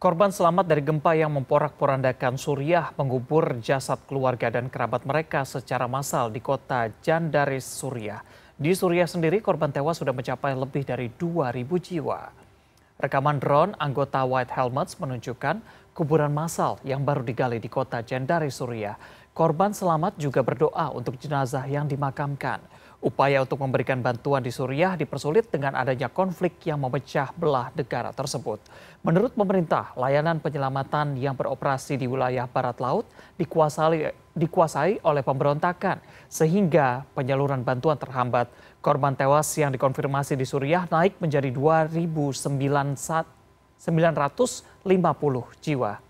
Korban selamat dari gempa yang memporak-porandakan Suriah mengubur jasad keluarga dan kerabat mereka secara massal di kota Jandaris, Suriah. Di Suriah sendiri korban tewas sudah mencapai lebih dari 2.000 jiwa. Rekaman drone anggota White Helmets menunjukkan kuburan massal yang baru digali di kota Jandaris, Suriah. Korban selamat juga berdoa untuk jenazah yang dimakamkan. Upaya untuk memberikan bantuan di Suriah dipersulit dengan adanya konflik yang memecah belah negara tersebut. Menurut pemerintah, layanan penyelamatan yang beroperasi di wilayah barat laut dikuasai, dikuasai oleh pemberontakan, sehingga penyaluran bantuan terhambat. Korban tewas yang dikonfirmasi di Suriah naik menjadi 2.950 jiwa.